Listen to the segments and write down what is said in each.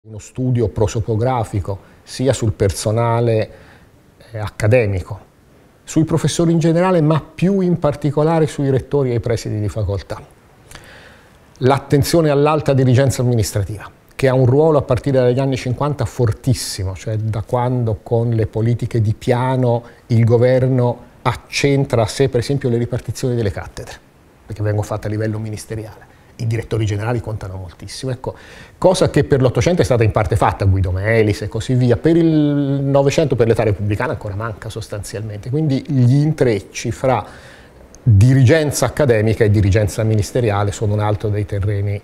uno studio prosopografico sia sul personale eh, accademico, sui professori in generale, ma più in particolare sui rettori e i presidi di facoltà. L'attenzione all'alta dirigenza amministrativa, che ha un ruolo a partire dagli anni 50 fortissimo, cioè da quando con le politiche di piano il governo accentra a sé per esempio le ripartizioni delle cattedre, perché vengono fatte a livello ministeriale i direttori generali contano moltissimo. Ecco, cosa che per l'Ottocento è stata in parte fatta, Guido Melis e così via, per il Novecento, per l'età repubblicana, ancora manca sostanzialmente. Quindi gli intrecci fra dirigenza accademica e dirigenza ministeriale sono un altro dei terreni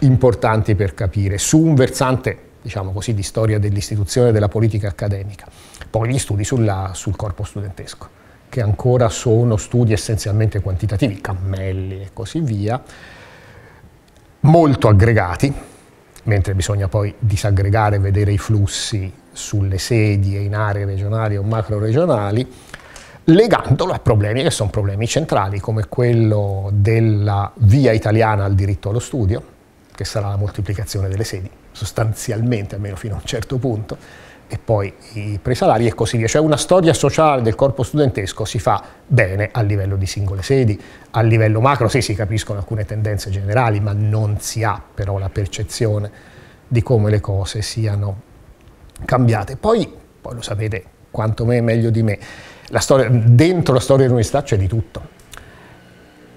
importanti per capire, su un versante diciamo così, di storia dell'istituzione e della politica accademica. Poi gli studi sulla, sul corpo studentesco, che ancora sono studi essenzialmente quantitativi, cammelli e così via, molto aggregati, mentre bisogna poi disaggregare e vedere i flussi sulle sedie in aree regionali o macro-regionali, legandolo a problemi che sono problemi centrali, come quello della via italiana al diritto allo studio, che sarà la moltiplicazione delle sedi, sostanzialmente, almeno fino a un certo punto, e poi i presalari e così via. Cioè una storia sociale del corpo studentesco si fa bene a livello di singole sedi, a livello macro sì si capiscono alcune tendenze generali, ma non si ha però la percezione di come le cose siano cambiate. Poi, poi lo sapete quanto me meglio di me, la storia, dentro la storia dell'università c'è di tutto.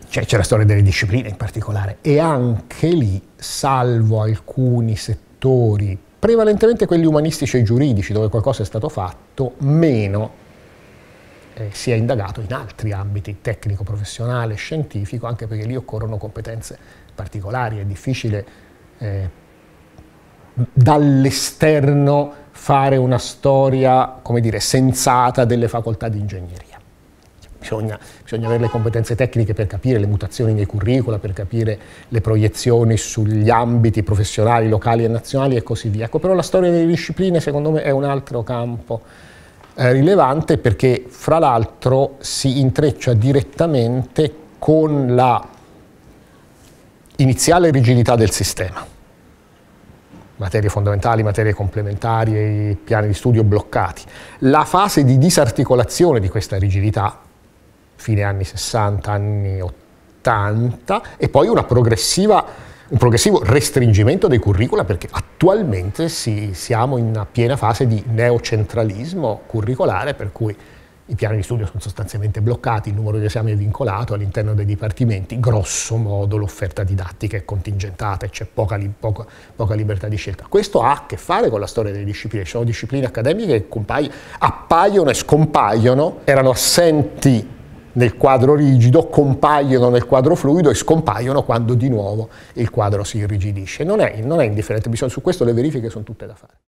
C'è, c'è la storia delle discipline in particolare e anche lì, salvo alcuni settori prevalentemente quelli umanistici e giuridici dove qualcosa è stato fatto, meno eh, si è indagato in altri ambiti tecnico, professionale, scientifico, anche perché lì occorrono competenze particolari, è difficile eh, dall'esterno fare una storia, come dire, sensata delle facoltà di ingegneria bisogna, bisogna, avere le competenze tecniche per capire le mutazioni nei curricula, per capire le proiezioni sugli ambiti professionali, locali e nazionali e così via. Ecco, però la storia delle discipline secondo me è un altro campo eh, rilevante perché fra l'altro si intreccia direttamente con la iniziale rigidità del sistema. Materie fondamentali, materie complementari, piani di studio bloccati. La fase di disarticolazione di questa rigidità fine anni 60, anni 80 e poi un progressivo restringimento dei curricula perché attualmente si, siamo in una piena fase di neocentralismo curricolare per cui i piani di studio sono sostanzialmente bloccati, il numero di esami è vincolato all'interno dei dipartimenti, grosso modo l'offerta didattica è contingentata e c'è poca, poca, poca, libertà di scelta. Questo ha a che fare con la storia delle discipline, ci sono discipline accademiche che appaiono e scompaiono, erano assenti nel quadro rigido, compaiono nel quadro fluido e scompaiono quando di nuovo il quadro si irrigidisce. Non è, non è indifferente, bisogna, su questo le verifiche sono tutte da fare.